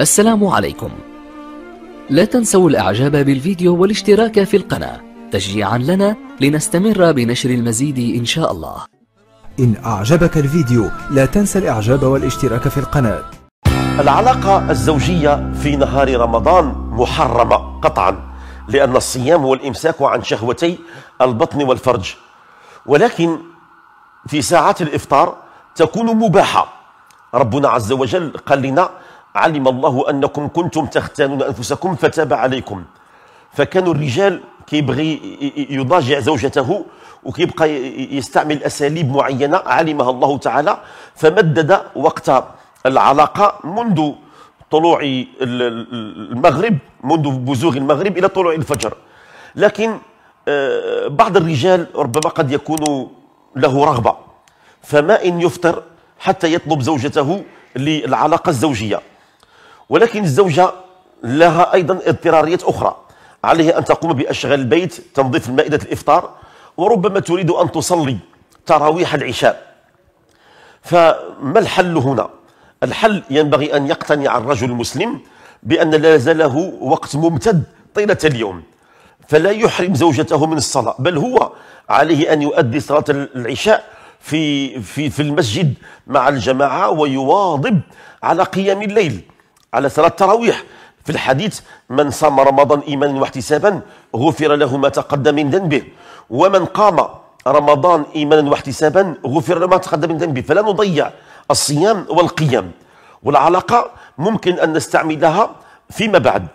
السلام عليكم لا تنسوا الاعجاب بالفيديو والاشتراك في القناة تشجيعا لنا لنستمر بنشر المزيد ان شاء الله ان اعجبك الفيديو لا تنسى الاعجاب والاشتراك في القناة العلاقة الزوجية في نهار رمضان محرمة قطعا لأن الصيام هو الإمساك عن شهوتي البطن والفرج ولكن في ساعات الإفطار تكون مباحة ربنا عز وجل قال لنا علم الله انكم كنتم تختانون انفسكم فتاب عليكم فكانوا الرجال كيبغي يضاجع زوجته وكيبقى يستعمل اساليب معينه علمها الله تعالى فمدد وقت العلاقه منذ طلوع المغرب منذ بزوغ المغرب الى طلوع الفجر لكن آه، بعض الرجال ربما قد يكون له رغبه فما ان يفطر حتى يطلب زوجته للعلاقه الزوجيه ولكن الزوجة لها أيضا اضطراريات أخرى عليها أن تقوم بأشغال البيت تنظيف مائدة الإفطار وربما تريد أن تصلي تراويح العشاء فما الحل هنا؟ الحل ينبغي أن يقتنع الرجل المسلم بأن لا زاله وقت ممتد طيلة اليوم فلا يحرم زوجته من الصلاة بل هو عليه أن يؤدي صلاة العشاء في, في, في المسجد مع الجماعة ويواظب على قيام الليل على صلاة التراويح في الحديث من صام رمضان إيمانا واحتسابا غفر له ما تقدم من ذنبه ومن قام رمضان إيمانا واحتسابا غفر له ما تقدم من ذنبه فلا نضيع الصيام والقيام والعلاقة ممكن أن نستعملها فيما بعد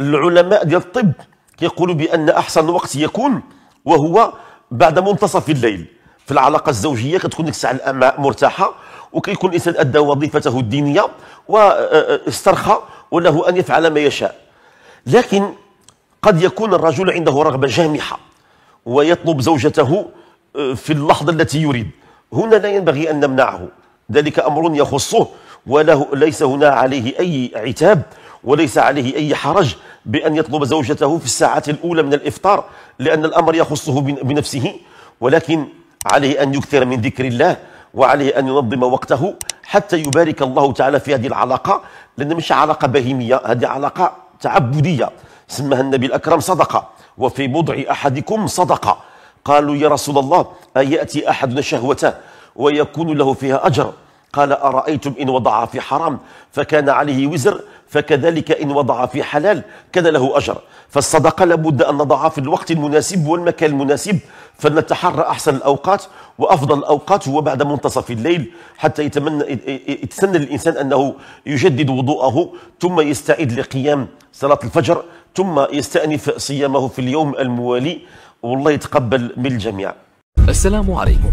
العلماء ديال الطب كيقولوا بأن أحسن وقت يكون وهو بعد منتصف الليل في العلاقة الزوجية كتكون ديك الساعة مرتاحة وكيكون الانسان ادى وظيفته الدينيه واسترخى وله ان يفعل ما يشاء لكن قد يكون الرجل عنده رغبه جامحه ويطلب زوجته آه، في اللحظه التي يريد هنا لا ينبغي ان نمنعه ذلك امر يخصه وله ليس هنا عليه اي عتاب وليس عليه أي حرج بأن يطلب زوجته في الساعات الأولى من الإفطار لأن الأمر يخصه بنفسه ولكن عليه أن يكثر من ذكر الله وعليه أن ينظم وقته حتى يبارك الله تعالى في هذه العلاقة لأن مش علاقة بهيمية هذه علاقة تعبدية سماها النبي الأكرم صدقة وفي بضع أحدكم صدقة قالوا يا رسول الله أيأتي أحدنا شهوته ويكون له فيها أجر قال أرأيتم إن وضع في حرام فكان عليه وزر فكذلك إن وضع في حلال كان له أجر فالصدقة لابد أن نضعها في الوقت المناسب والمكان المناسب فلنتحرى أحسن الأوقات وأفضل الأوقات هو بعد منتصف الليل حتى يتمنى يتسنى للإنسان أنه يجدد وضوءه ثم يستعد لقيام صلاة الفجر ثم يستأنف صيامه في اليوم الموالي والله يتقبل من الجميع السلام عليكم